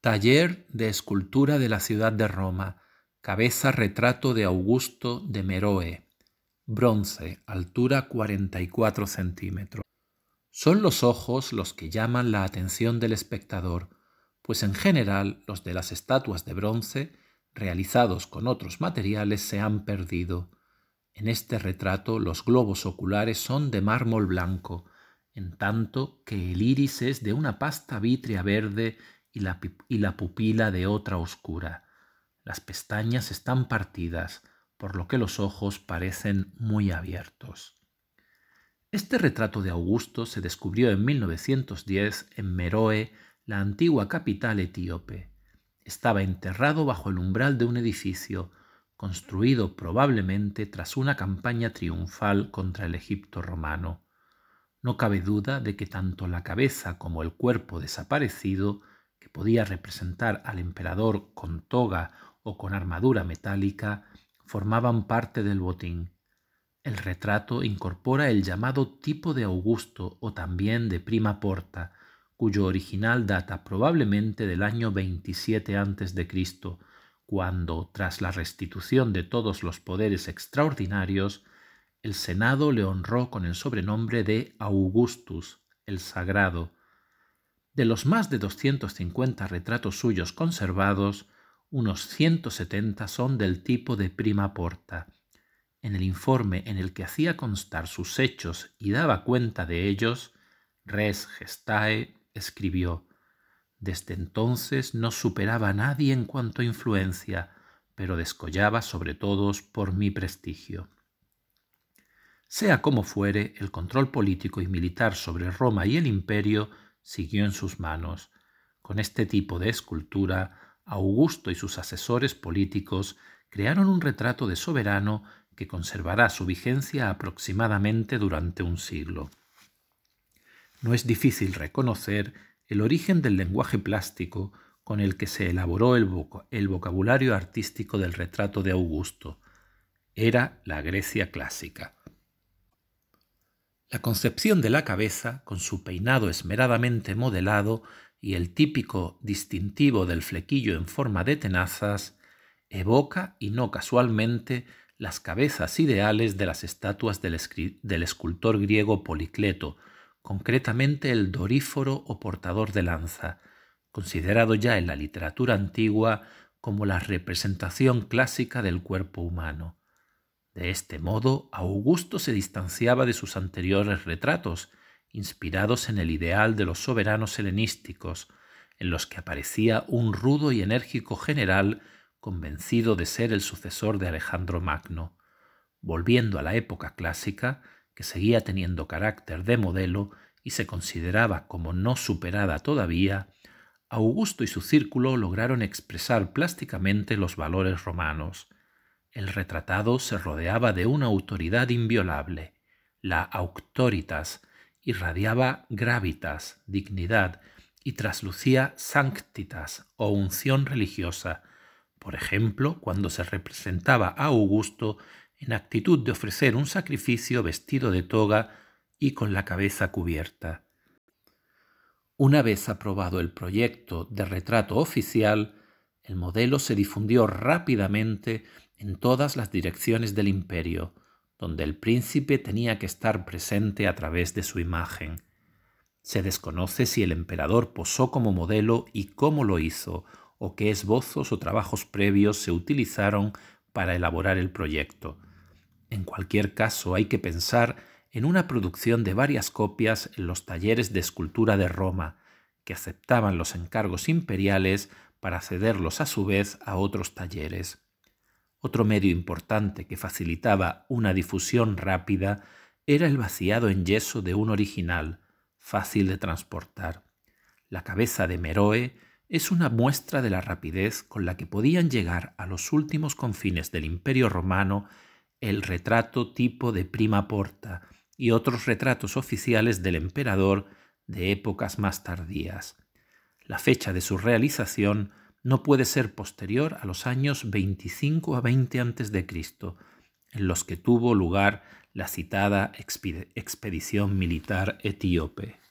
Taller de Escultura de la Ciudad de Roma, cabeza retrato de Augusto de Meroe, bronce, altura 44 centímetros. Son los ojos los que llaman la atención del espectador, pues en general los de las estatuas de bronce, realizados con otros materiales, se han perdido. En este retrato los globos oculares son de mármol blanco, en tanto que el iris es de una pasta vítrea verde y la, pupila de otra oscura. Las pestañas están partidas, por lo que los ojos parecen muy abiertos. Este retrato de Augusto se descubrió en 1910 en Meroe, la antigua capital etíope. Estaba enterrado bajo el umbral de un edificio, construido probablemente tras una campaña triunfal contra el Egipto romano. No cabe duda de que tanto la cabeza como el cuerpo desaparecido que podía representar al emperador con toga o con armadura metálica, formaban parte del botín. El retrato incorpora el llamado tipo de Augusto o también de prima porta, cuyo original data probablemente del año 27 a.C., cuando, tras la restitución de todos los poderes extraordinarios, el Senado le honró con el sobrenombre de Augustus, el Sagrado, de los más de 250 retratos suyos conservados, unos 170 son del tipo de prima porta. En el informe en el que hacía constar sus hechos y daba cuenta de ellos, Res Gestae escribió Desde entonces no superaba a nadie en cuanto a influencia, pero descollaba sobre todos por mi prestigio. Sea como fuere, el control político y militar sobre Roma y el imperio siguió en sus manos. Con este tipo de escultura, Augusto y sus asesores políticos crearon un retrato de soberano que conservará su vigencia aproximadamente durante un siglo. No es difícil reconocer el origen del lenguaje plástico con el que se elaboró el, vocabulario artístico del retrato de Augusto. Era la Grecia clásica. La concepción de la cabeza, con su peinado esmeradamente modelado y el típico distintivo del flequillo en forma de tenazas, evoca, y no casualmente, las cabezas ideales de las estatuas del, escultor griego Policleto, concretamente el doríforo o portador de lanza, considerado ya en la literatura antigua como la representación clásica del cuerpo humano. De este modo, Augusto se distanciaba de sus anteriores retratos, inspirados en el ideal de los soberanos helenísticos, en los que aparecía un rudo y enérgico general convencido de ser el sucesor de Alejandro Magno. Volviendo a la época clásica, que seguía teniendo carácter de modelo y se consideraba como no superada todavía, Augusto y su círculo lograron expresar plásticamente los valores romanos. El retratado se rodeaba de una autoridad inviolable, la auctoritas, irradiaba gravitas, dignidad, y traslucía sanctitas o unción religiosa, por ejemplo, cuando se representaba a Augusto en actitud de ofrecer un sacrificio vestido de toga y con la cabeza cubierta. Una vez aprobado el proyecto de retrato oficial, el modelo se difundió rápidamente en todas las direcciones del imperio, donde el príncipe tenía que estar presente a través de su imagen. Se desconoce si el emperador posó como modelo y cómo lo hizo, o qué esbozos o trabajos previos se utilizaron para elaborar el proyecto. En cualquier caso, hay que pensar en una producción de varias copias en los talleres de escultura de Roma, que aceptaban los encargos imperiales para cederlos a su vez a otros talleres. Otro medio importante que facilitaba una difusión rápida era el vaciado en yeso de un original, fácil de transportar. La cabeza de Meroe es una muestra de la rapidez con la que podían llegar a los últimos confines del Imperio romano el retrato tipo de Prima Porta y otros retratos oficiales del emperador de épocas más tardías. La fecha de su realización no puede ser posterior a los años 25 a 20 antes de Cristo, en los que tuvo lugar la citada expedición militar etíope.